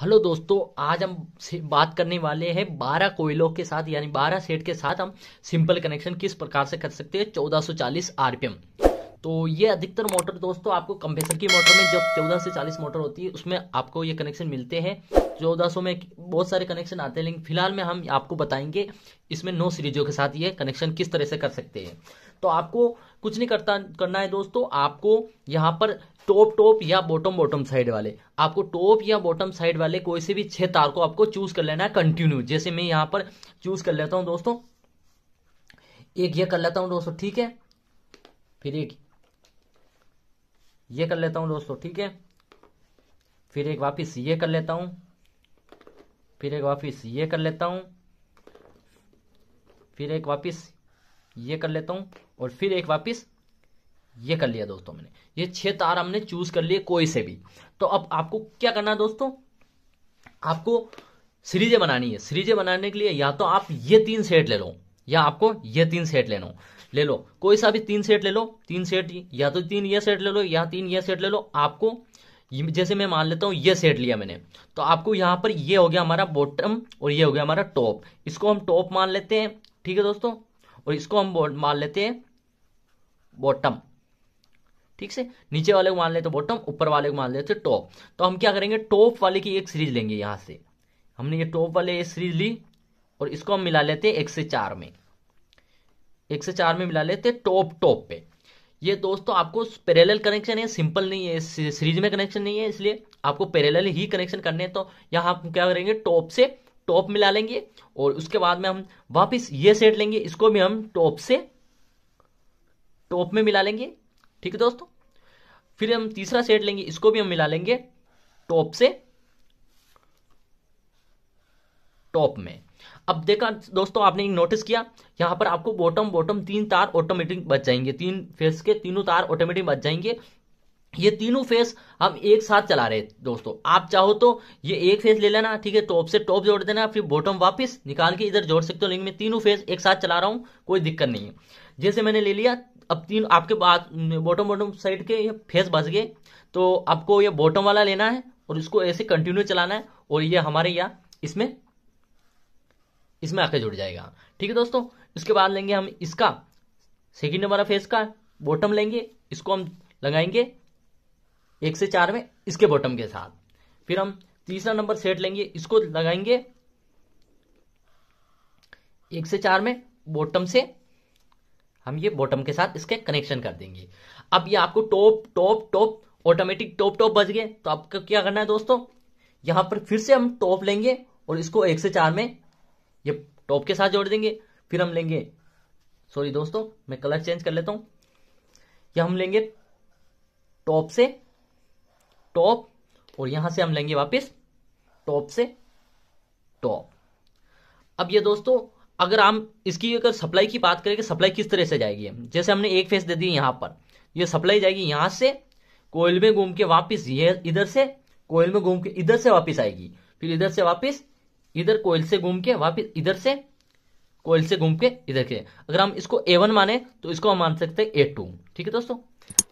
hello दोस्तों आज हम बात करने वाले हैं बारह कोयलों के साथ यानी बारह सेट के साथ हम सिंपल कनेक्शन किस प्रकार से कर सकते हैं 1440 आरपीएम तो ये अधिकतर मोटर दोस्तों आपको कंप्रेसर की मोटर में जब 14 से 40 मोटर होती है उसमें आपको ये कनेक्शन मिलते हैं 1400 में बहुत सारे कनेक्शन आते हैं लेकिन फिलहाल में हम आपको बताएंगे इसमें नो सीरीजों के साथ ये कनेक्शन किस तरह से कर सकते हैं तो आपको कुछ नहीं करता करना है दोस्तों आपको यहाँ पर टॉप टॉप या बॉटम बॉटम साइड वाले आपको टॉप या बॉटम साइड वाले कोई से भी छह तार को आपको चूज कर लेना है कंटिन्यू जैसे मैं यहाँ पर चूज कर लेता हूँ दोस्तों एक ये कर लेता हूँ दोस्तों ठीक है फिर एक ये कर लेता हूँ दोस्तों ठीक है फिर एक वापिस ये कर लेता हूँ फिर एक वापिस ये कर लेता हूँ फिर एक वापिस ये कर लेता हूँ और फिर एक वापिस ये कर लिया दोस्तों मैंने ये छह तार हमने चूज कर लिए कोई से भी तो अब आपको क्या करना है दोस्तों आपको सीरीजे बनानी है सीरीजे बनाने के लिए या तो आप ये तीन सेट ले लो या आपको ये तीन सेट लेना ले लो कोई सा भी तीन सेट ले लो तीन सेट या तो तीन ये सेट ले लो या तीन ये सेट ले लो आपको जैसे मैं मान लेता हूं ये सेट लिया मैंने तो आपको यहां पर ये हो गया हमारा बॉटम और ये हो गया हमारा टॉप इसको हम टॉप मान लेते हैं ठीक है दोस्तों और इसको हम मान लेते हैं बॉटम ठीक से नीचे वाले को मान लेते तो बॉटम ऊपर वाले को मान लेते तो टॉप तो हम क्या करेंगे टॉप वाले की एक सीरीज लेंगे यहां से हमने ये टॉप वाले ये सीरीज ली और इसको हम मिला लेते एक से चार में एक से चार में मिला लेते टॉप टॉप पे ये दोस्तों आपको पैरेलल कनेक्शन है सिंपल नहीं है सीरीज में कनेक्शन नहीं है इसलिए आपको पैरेलल ही कनेक्शन करने हैं तो यहां आप क्या करेंगे टॉप से टॉप मिला लेंगे और उसके बाद में हम वापस ये सेट लेंगे इसको भी हम टॉप से टॉप में मिला लेंगे ठीक है दोस्तों फिर हम तीसरा सेट लेंगे इसको भी हम मिला लेंगे टॉप से टॉप में अब देखा दोस्तों आपने नोटिस किया यहां पर आपको बॉटम बॉटम तीन तार ऑटोमेटिक बच जाएंगे तीन फेस के तीनों तार ऑटोमेटिक बच जाएंगे ये तीनों फेस हम एक साथ चला रहे दोस्तों आप चाहो तो ये एक फेस ले लेना ठीक है टॉप से टॉप जोड़ देना फिर बॉटम वापस निकाल के इधर जोड़ सकते हो लेकिन मैं तीनों फेस एक साथ चला रहा हूं कोई दिक्कत नहीं है जैसे मैंने ले लिया अब तीन आपके बॉटम बॉटम साइड के ये फेस बच गए तो आपको ये बॉटम वाला लेना है और इसको ऐसे कंटिन्यू चलाना है और ये हमारे यहाँ इसमें इसमें आके जुड़ जाएगा ठीक है दोस्तों इसके बाद लेंगे हम इसका सेकेंड नंबर फेस का बॉटम लेंगे इसको हम लगाएंगे एक से चार में इसके बॉटम के साथ फिर हम तीसरा नंबर सेट लेंगे इसको लगाएंगे एक से चार में बॉटम से हम ये बॉटम के साथ इसके कनेक्शन कर देंगे अब ये आपको top top top automatic top top बज गए तो आपको क्या करना है दोस्तों यहां पर फिर से हम टॉप लेंगे और इसको एक से चार में ये टॉप के साथ जोड़ देंगे फिर हम लेंगे सॉरी दोस्तों मैं कलर चेंज कर लेता हूं यह हम लेंगे टॉप से टॉप और यहां से हम लेंगे वापस टॉप से टॉप अब ये दोस्तों अगर हम इसकी अगर सप्लाई की बात करें कि सप्लाई किस तरह से जाएगी जैसे हमने एक फेस दे दी यहाँ पर ये सप्लाई जाएगी यहाँ से कोयल में घूम के वापिस ये इधर से कोयल में घूम के इधर से वापिस आएगी फिर इधर से वापिस इधर कोयल से घूम के वापिस इधर से कोयल से घूम के इधर के अगर हम इसको ए वन माने तो इसको हम मान सकते हैं ए टू ठीक है दोस्तों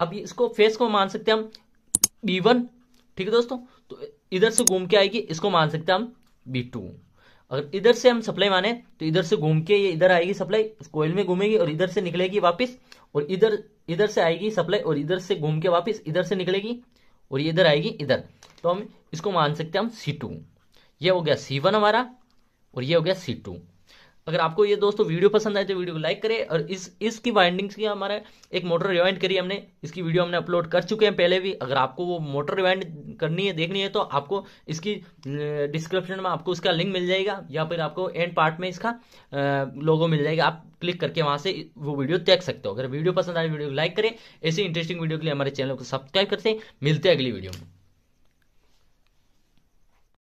अब इसको फेस को मान सकते हैं हम बी वन ठीक है दोस्तों तो इधर से घूम के आएगी इसको मान सकते हैं हम बी टू अगर इधर से हम सप्लाई माने तो इधर से घूम के ये इधर आएगी सप्लाई कोयल में घूमेगी और इधर से निकलेगी वापस और इधर इधर से आएगी सप्लाई और इधर से घूम के वापस इधर से निकलेगी और ये इधर आएगी इधर तो हम इसको मान सकते हैं हम सी टू ये हो गया सी वन हमारा और ये हो गया सी टू अगर आपको ये दोस्तों वीडियो पसंद आए तो वीडियो को लाइक करें और इस इसकी वाइंडिंग्स की हमारे एक मोटर रिवाइंड करी हमने इसकी वीडियो हमने अपलोड कर चुके हैं पहले भी अगर आपको वो मोटर रिवाइंड करनी है देखनी है तो आपको इसकी डिस्क्रिप्शन में आपको उसका लिंक मिल जाएगा या फिर आपको एंड पार्ट में इसका लोगो मिल जाएगा आप क्लिक करके वहां से वो वीडियो देख सकते हो अगर वीडियो पसंद आए वीडियो को लाइक करें ऐसी इंटरेस्टिंग वीडियो के लिए हमारे चैनल को सब्सक्राइब करते हैं मिलते हैं अगली वीडियो में